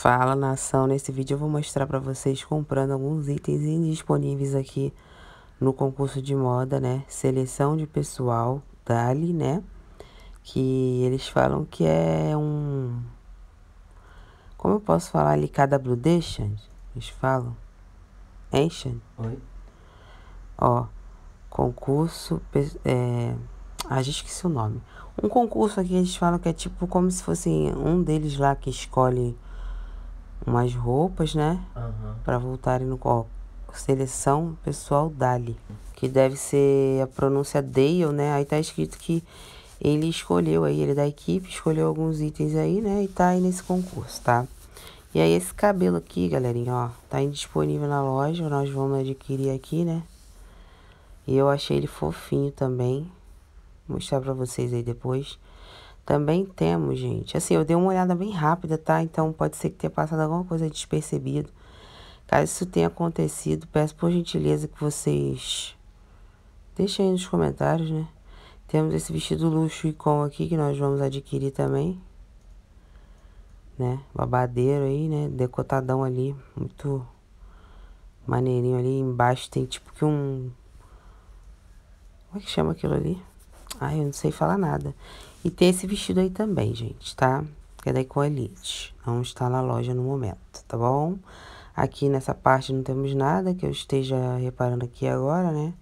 Fala nação, nesse vídeo eu vou mostrar para vocês comprando alguns itens indisponíveis aqui no concurso de moda, né? Seleção de pessoal, Dali, né? Que eles falam que é um... Como eu posso falar ali, KWD, Eles falam? Ancient. Oi? Ó, concurso... É... Ah, já o nome. Um concurso aqui eles falam que é tipo como se fosse um deles lá que escolhe umas roupas, né? Uhum. Para voltarem no copo. Seleção pessoal Dali, que deve ser a pronúncia Dale, né? Aí tá escrito que ele escolheu aí, ele é da equipe, escolheu alguns itens aí, né? E tá aí nesse concurso, tá? E aí esse cabelo aqui, galerinha, ó, tá indisponível na loja, nós vamos adquirir aqui, né? E eu achei ele fofinho também. Vou mostrar pra vocês aí depois. Também temos, gente. Assim, eu dei uma olhada bem rápida, tá? Então, pode ser que tenha passado alguma coisa despercebido. Caso isso tenha acontecido, peço por gentileza que vocês deixem aí nos comentários, né? Temos esse vestido luxo e com aqui que nós vamos adquirir também. Né? Babadeiro aí, né? Decotadão ali. Muito maneirinho ali. Embaixo tem tipo que um... Como é que chama aquilo ali? Ai, eu não sei falar nada. E tem esse vestido aí também, gente, tá? Que é da Eco Elite. Não está na loja no momento, tá bom? Aqui nessa parte não temos nada que eu esteja reparando aqui agora, né?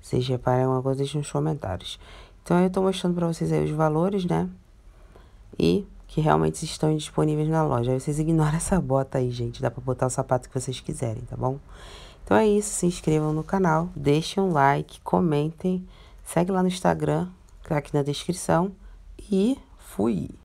Se vocês reparem alguma coisa, deixem nos comentários. Então, eu tô mostrando pra vocês aí os valores, né? E que realmente estão disponíveis na loja. Aí vocês ignoram essa bota aí, gente. Dá pra botar o sapato que vocês quiserem, tá bom? Então é isso. Se inscrevam no canal, deixem um like, comentem. Segue lá no Instagram, tá aqui na descrição. E fui!